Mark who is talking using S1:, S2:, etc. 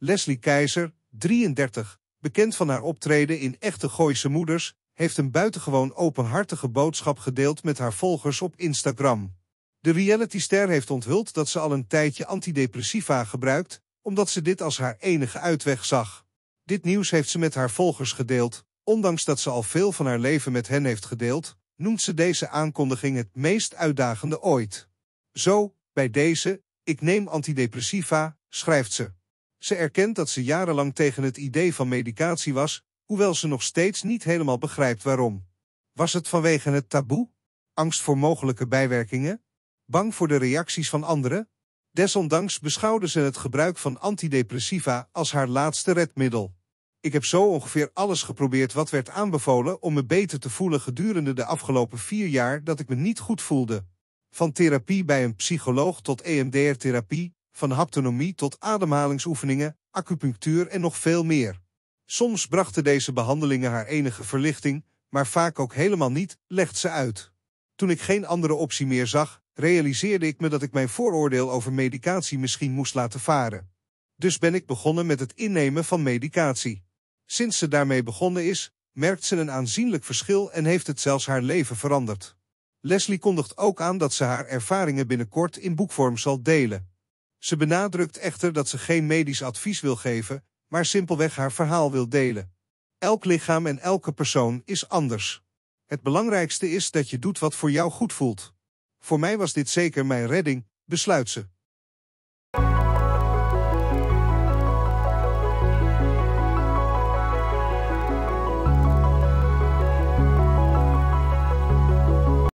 S1: Leslie Keizer, 33, bekend van haar optreden in Echte Gooise Moeders, heeft een buitengewoon openhartige boodschap gedeeld met haar volgers op Instagram. De realityster heeft onthuld dat ze al een tijdje antidepressiva gebruikt, omdat ze dit als haar enige uitweg zag. Dit nieuws heeft ze met haar volgers gedeeld. Ondanks dat ze al veel van haar leven met hen heeft gedeeld, noemt ze deze aankondiging het meest uitdagende ooit. Zo, bij deze, ik neem antidepressiva, schrijft ze. Ze erkent dat ze jarenlang tegen het idee van medicatie was, hoewel ze nog steeds niet helemaal begrijpt waarom. Was het vanwege het taboe? Angst voor mogelijke bijwerkingen? Bang voor de reacties van anderen? Desondanks beschouwde ze het gebruik van antidepressiva als haar laatste redmiddel. Ik heb zo ongeveer alles geprobeerd wat werd aanbevolen om me beter te voelen gedurende de afgelopen vier jaar dat ik me niet goed voelde. Van therapie bij een psycholoog tot EMDR-therapie, van haptonomie tot ademhalingsoefeningen, acupunctuur en nog veel meer. Soms brachten deze behandelingen haar enige verlichting, maar vaak ook helemaal niet, legt ze uit. Toen ik geen andere optie meer zag, realiseerde ik me dat ik mijn vooroordeel over medicatie misschien moest laten varen. Dus ben ik begonnen met het innemen van medicatie. Sinds ze daarmee begonnen is, merkt ze een aanzienlijk verschil en heeft het zelfs haar leven veranderd. Leslie kondigt ook aan dat ze haar ervaringen binnenkort in boekvorm zal delen. Ze benadrukt echter dat ze geen medisch advies wil geven, maar simpelweg haar verhaal wil delen. Elk lichaam en elke persoon is anders. Het belangrijkste is dat je doet wat voor jou goed voelt. Voor mij was dit zeker mijn redding, besluit ze.